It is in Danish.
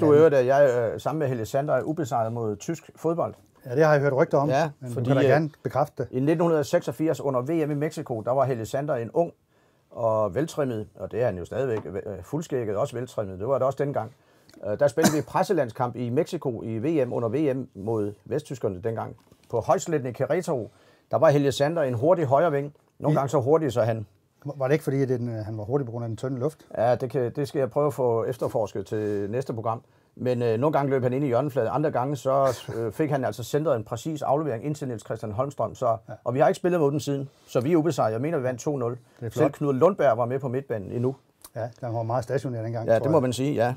Du er øvrigt, at jeg øh, sammen med Helle Sander er ubesejret mod tysk fodbold. Ja, det har jeg hørt rygter om, ja, men fordi, du kan da øh, gerne bekræfte det. I 1986 under VM i Mexico, der var Helle Sander en ung og veltrimmet, og det er han jo stadigvæk, øh, fuldskægget også veltrimmet, det var det også dengang. Der spillede vi presselandskamp i Mexico i VM under VM mod vesttyskerne dengang. På højsletten i Querétaro, der var Helge Sander en hurtig højreving. Nogle gange så hurtig, så han var det ikke fordi, at den, øh, han var hurtig på grund af den tynde luft? Ja, det, kan, det skal jeg prøve at få efterforsket til næste program. Men øh, nogle gange løb han ind i hjørnefladen, andre gange så øh, fik han altså centret en præcis aflevering ind til Niels Christian Holmstrøm. Så, ja. Og vi har ikke spillet mod den siden, så vi er ubesejret. Jeg mener, vi vandt 2-0. Selv Knud Lundberg var med på midtbanen endnu. Ja, han var meget stationær dengang, Ja, det må jeg. man sige, ja.